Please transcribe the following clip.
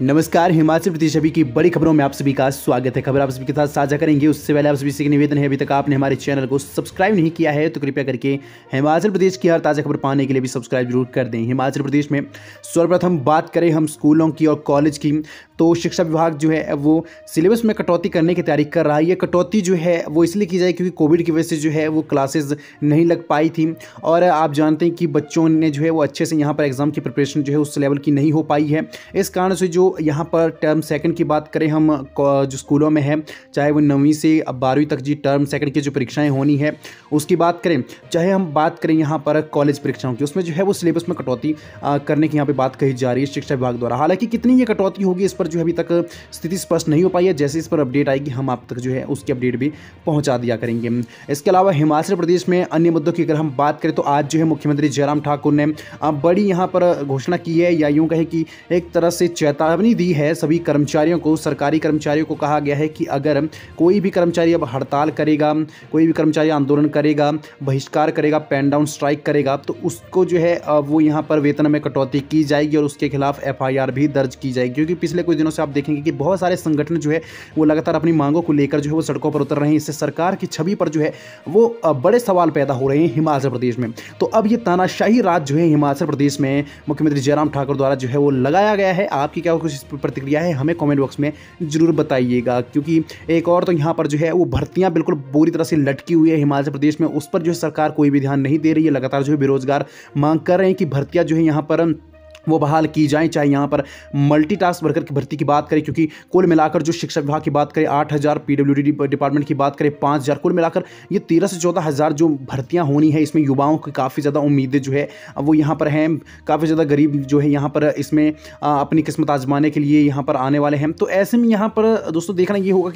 नमस्कार हिमाचल प्रदेश अभी की बड़ी खबरों में आप सभी का स्वागत है खबर आप सभी के साथ साझा करेंगे उससे पहले आप सभी से निवेदन है अभी तक आपने हमारे चैनल को सब्सक्राइब नहीं किया है तो कृपया करके हिमाचल प्रदेश की हर ताज़ा खबर पाने के लिए भी सब्सक्राइब जरूर कर दें हिमाचल प्रदेश में सर्वप्रथम बात करें हम स्कूलों की और कॉलेज की तो शिक्षा विभाग जो है वो सिलेबस में कटौती करने की तैयारी कर रहा है ये कटौती जो है वो इसलिए की जाए क्योंकि कोविड की वजह से जो है वो क्लासेज नहीं लग पाई थी और आप जानते हैं कि बच्चों ने जो है वो अच्छे से यहाँ पर एग्ज़ाम की प्रिपरेशन जो है उस लेवल की नहीं हो पाई है इस कारण से जो यहाँ पर टर्म सेकंड की बात करें हम जो स्कूलों में है चाहे वो नवीं से अब बारहवीं तक जी टर्म सेकंड की जो परीक्षाएं होनी है उसकी बात करें चाहे हम बात करें यहाँ पर कॉलेज परीक्षाओं की उसमें जो है वो सिलेबस में कटौती करने की यहाँ पर बात कही जा रही है शिक्षा विभाग द्वारा हालांकि कितनी ये कटौती होगी इस पर पर जो है अभी तक स्थिति स्पष्ट नहीं हो पाई है जैसे इस पर अपडेट आएगी हम आप तक जो है उसकी अपडेट भी पहुँचा दिया करेंगे इसके अलावा हिमाचल प्रदेश में अन्य मुद्दों की अगर हम बात करें तो आज जो है मुख्यमंत्री जयराम ठाकुर ने बड़ी यहाँ पर घोषणा की है या यूँ कहें कि एक तरह से चेतावनी दी है सभी कर्मचारियों को सरकारी कर्मचारियों को कहा गया है कि अगर कोई भी कर्मचारी अब हड़ताल करेगा कोई भी कर्मचारी आंदोलन करेगा बहिष्कार करेगा पैन डाउन स्ट्राइक करेगा तो उसको जो है वो यहाँ पर वेतन में कटौती की जाएगी और उसके खिलाफ एफ भी दर्ज की जाएगी क्योंकि पिछले कुछ दिनों से आप देखेंगे कि बहुत सारे संगठन जो है वो लगातार अपनी मांगों को लेकर जो है वो सड़कों पर उतर रहे हैं इससे सरकार की छवि पर जो है वो बड़े सवाल पैदा हो रहे हैं हिमाचल प्रदेश में तो अब ये तानाशाही राज जो है हिमाचल प्रदेश में मुख्यमंत्री जयराम ठाकुर द्वारा जो है वो लगाया गया है आपकी क्या कुछ प्रतिक्रिया है हमें कॉमेंट बॉक्स में ज़रूर बताइएगा क्योंकि एक और तो यहाँ पर जो है वो भर्तियाँ बिल्कुल बुरी तरह से लटकी हुई है हिमाचल प्रदेश में उस पर जो है सरकार कोई भी ध्यान नहीं दे रही है लगातार जो है बेरोजगार मांग कर रहे हैं कि भर्तियाँ जो है यहाँ पर वो बहाल की जाए चाहे यहाँ पर मल्टीटास्क वर्कर की भर्ती की बात करें क्योंकि कुल मिलाकर जो शिक्षा विभाग की बात करें आठ हज़ार पीडब्ल्यूडी डिपार्टमेंट की बात करें पाँच हज़ार कुल मिलाकर ये तेरह से चौदह हज़ार जो भर्तियाँ होनी है इसमें युवाओं की काफ़ी ज़्यादा उम्मीदें जो है वो यहाँ पर हैं काफ़ी ज़्यादा गरीब जो है यहाँ पर इसमें अपनी किस्मत आजमाने के लिए यहाँ पर आने वाले हैं तो ऐसे में यहाँ पर दोस्तों देखना ये होगा